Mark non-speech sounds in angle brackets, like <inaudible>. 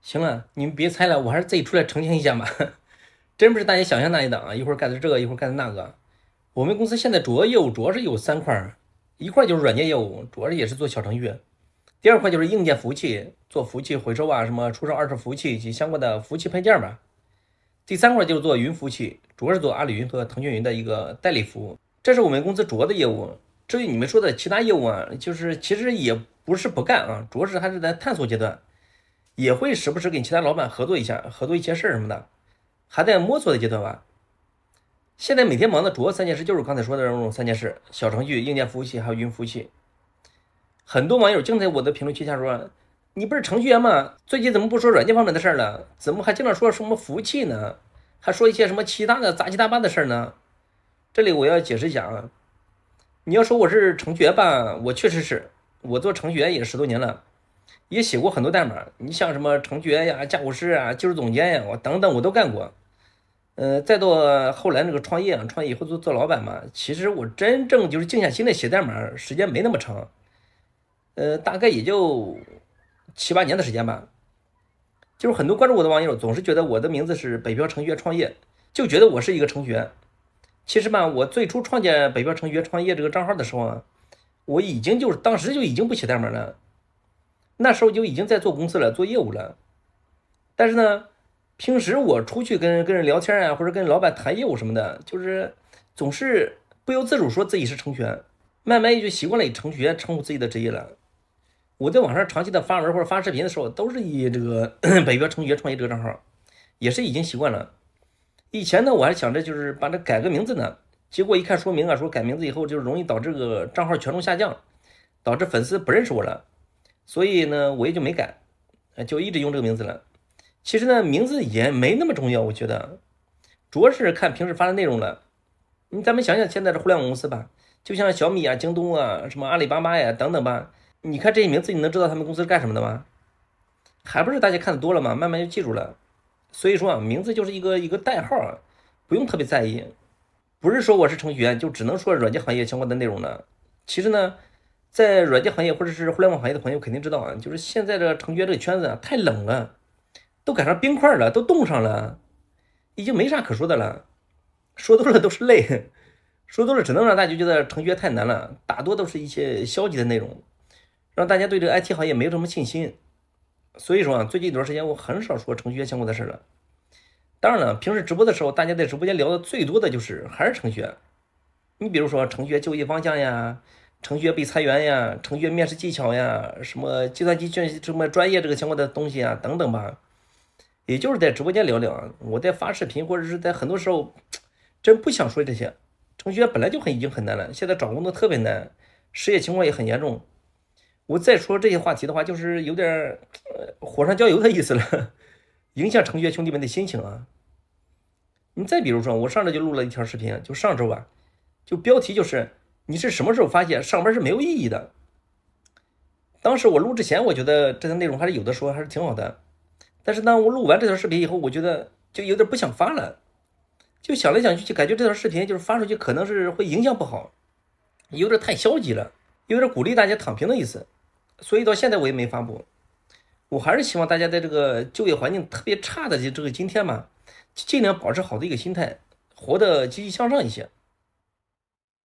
行了，你们别猜了，我还是自己出来澄清一下吧。<laughs> 真不是大家想象那一档啊，一会儿干的这个，一会儿干的那个。我们公司现在主要业务主要是有三块，一块就是软件业务，主要是也是做小程序；第二块就是硬件服务器，做服务器回收啊，什么出售二手服务器以及相关的服务器配件吧；第三块就是做云服务器，主要是做阿里云和腾讯云的一个代理服务。这是我们公司主要的业务。至于你们说的其他业务啊，就是其实也不是不干啊，主要是还是在探索阶段。也会时不时跟其他老板合作一下，合作一些事儿什么的，还在摸索的阶段吧。现在每天忙的主要三件事，就是刚才说的这种三件事：小程序、硬件服务器还有云服务器。很多网友常在我的评论区下说：“你不是程序员吗？最近怎么不说软件方面的事了？怎么还经常说什么服务器呢？还说一些什么其他的杂七杂八的事呢？”这里我要解释一下，啊，你要说我是程序员吧，我确实是，我做程序员也十多年了。也写过很多代码，你像什么程序员呀、架构师啊、技术总监呀，我等等我都干过。呃，再到后来那个创业，啊，创业以后做做老板嘛，其实我真正就是静下心来写代码，时间没那么长，呃，大概也就七八年的时间吧。就是很多关注我的网友总是觉得我的名字是“北漂程序员创业”，就觉得我是一个程序员。其实吧，我最初创建“北漂程序员创业”这个账号的时候，啊，我已经就是当时就已经不写代码了。那时候就已经在做公司了，做业务了，但是呢，平时我出去跟跟人聊天啊，或者跟老板谈业务什么的，就是总是不由自主说自己是程序员，慢慢也就习惯了以程序员称呼自己的职业了。我在网上长期的发文或者发视频的时候，都是以这个 <clears throat> “北约程序员”创业这个账号，也是已经习惯了。以前呢，我还想着就是把这改个名字呢，结果一看说明啊，说改名字以后就容易导致这个账号权重下降，导致粉丝不认识我了。所以呢，我也就没改，就一直用这个名字了。其实呢，名字也没那么重要，我觉得，主要是看平时发的内容了。你咱们想想，现在的互联网公司吧，就像小米啊、京东啊、什么阿里巴巴呀等等吧，你看这些名字，你能知道他们公司是干什么的吗？还不是大家看的多了嘛，慢慢就记住了。所以说，啊，名字就是一个一个代号，不用特别在意。不是说我是程序员，就只能说软件行业相关的内容了。其实呢。在软件行业或者是互联网行业的朋友肯定知道啊，就是现在的程序员这个圈子啊太冷了，都赶上冰块了，都冻上了，已经没啥可说的了，说多了都是泪，说多了只能让大家觉得程序员太难了，大多都是一些消极的内容，让大家对这个 IT 行业没有什么信心。所以说啊，最近一段时间我很少说程序员相关的事了。当然了，平时直播的时候，大家在直播间聊的最多的就是还是程序员，你比如说程序员就业方向呀。程序员被裁员呀，程序员面试技巧呀，什么计算机卷什么专业这个相关的东西啊，等等吧。也就是在直播间聊聊，我在发视频或者是在很多时候，真不想说这些。程序员本来就很已经很难了，现在找工作特别难，失业情况也很严重。我再说这些话题的话，就是有点儿火上浇油的意思了，<laughs> 影响程序员兄弟们的心情啊。你再比如说，我上周就录了一条视频，就上周吧，就标题就是。你是什么时候发现上班是没有意义的？当时我录之前，我觉得这条内容还是有的说，还是挺好的。但是当我录完这条视频以后，我觉得就有点不想发了，就想来想去，就感觉这条视频就是发出去可能是会影响不好，有点太消极了，有点鼓励大家躺平的意思。所以到现在我也没发布。我还是希望大家在这个就业环境特别差的这个今天嘛，尽量保持好的一个心态，活得积极向上一些。